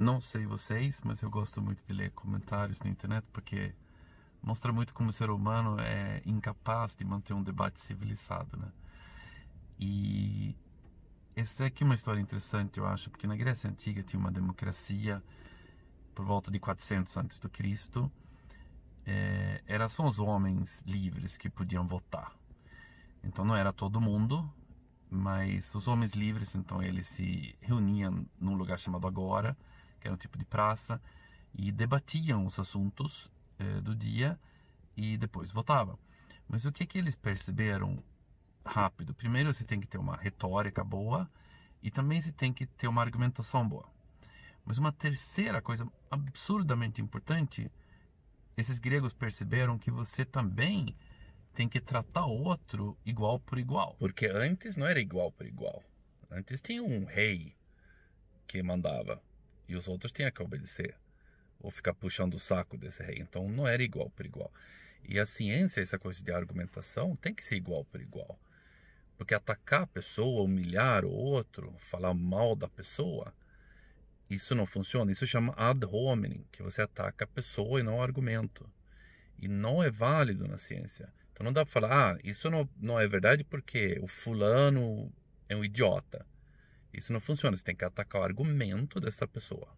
Não sei vocês, mas eu gosto muito de ler comentários na internet porque mostra muito como o ser humano é incapaz de manter um debate civilizado, né? E essa aqui é uma história interessante, eu acho, porque na Grécia Antiga tinha uma democracia por volta de 400 antes do Cristo. É, era só os homens livres que podiam votar. Então não era todo mundo, mas os homens livres, então eles se reuniam num lugar chamado Agora, que era um tipo de praça, e debatiam os assuntos eh, do dia e depois votavam. Mas o que, que eles perceberam rápido? Primeiro, você tem que ter uma retórica boa e também você tem que ter uma argumentação boa. Mas uma terceira coisa absurdamente importante, esses gregos perceberam que você também tem que tratar o outro igual por igual. Porque antes não era igual por igual. Antes tinha um rei que mandava. E os outros têm que obedecer ou ficar puxando o saco desse rei. Então não era igual por igual. E a ciência, essa coisa de argumentação, tem que ser igual por igual. Porque atacar a pessoa, humilhar o outro, falar mal da pessoa, isso não funciona. Isso chama ad hominem, que você ataca a pessoa e não o argumento. E não é válido na ciência. Então não dá para falar, ah, isso não, não é verdade porque o fulano é um idiota. Isso não funciona. Você tem que atacar o argumento dessa pessoa.